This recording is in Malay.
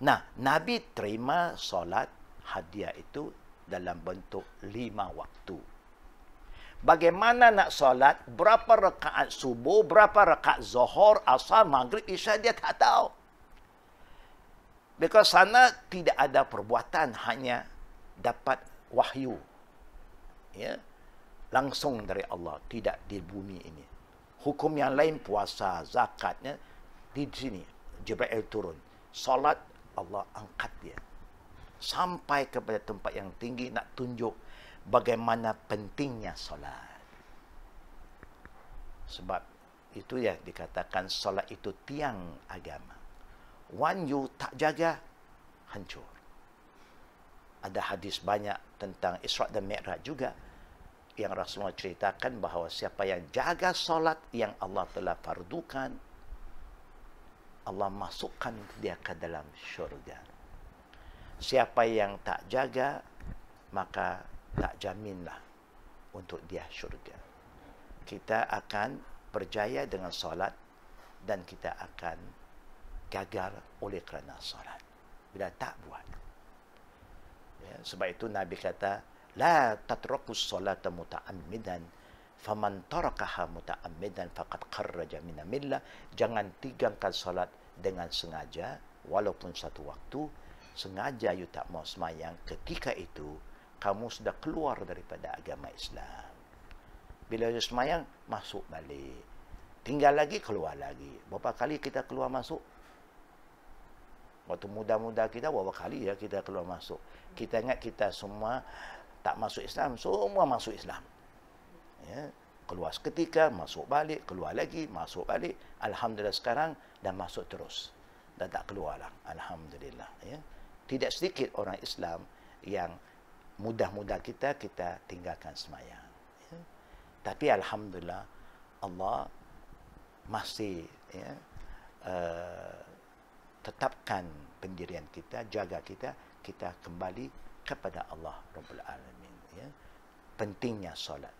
Nah, Nabi terima solat hadiah itu dalam bentuk lima waktu. Bagaimana nak solat, berapa rekaat subuh, berapa rekaat zuhur, asal, maghrib, isya, dia tak tahu. Because sana tidak ada perbuatan, hanya dapat wahyu. Ya? Langsung dari Allah, tidak di bumi ini. Hukum yang lain, puasa, zakatnya, di sini, Jibril turun. Solat Allah angkat dia sampai kepada tempat yang tinggi nak tunjuk bagaimana pentingnya solat. Sebab itu ya dikatakan solat itu tiang agama. One you tak jaga, hancur. Ada hadis banyak tentang Isra' dan Mi'raj juga yang Rasulullah ceritakan bahawa siapa yang jaga solat yang Allah telah fardukan, Allah masukkan dia ke dalam syurga. Siapa yang tak jaga, maka tak jaminlah untuk dia syurga. Kita akan berjaya dengan solat dan kita akan gagal oleh kerana solat. Bila tak buat. Ya, sebab itu Nabi kata, La tatrakus solata muta'amidan faman tarakaha muta'ammidan faqad kharraja min millah jangan tinggalkan solat dengan sengaja walaupun satu waktu sengaja you tak mau semayang ketika itu kamu sudah keluar daripada agama Islam bila you semayang masuk balik tinggal lagi keluar lagi berapa kali kita keluar masuk waktu muda-muda kita berapa kali ya kita keluar masuk kita ingat kita semua tak masuk Islam semua masuk Islam ya, keluar seketika, masuk balik, keluar lagi, masuk balik. Alhamdulillah sekarang dan masuk terus. dan tak keluarlah. Alhamdulillah. Ya. Tidak sedikit orang Islam yang mudah-mudah kita, kita tinggalkan semayang. Ya. Tapi Alhamdulillah, Allah masih ya, uh, tetapkan pendirian kita, jaga kita, kita kembali kepada Allah Rabbul Alamin. Ya. Pentingnya solat.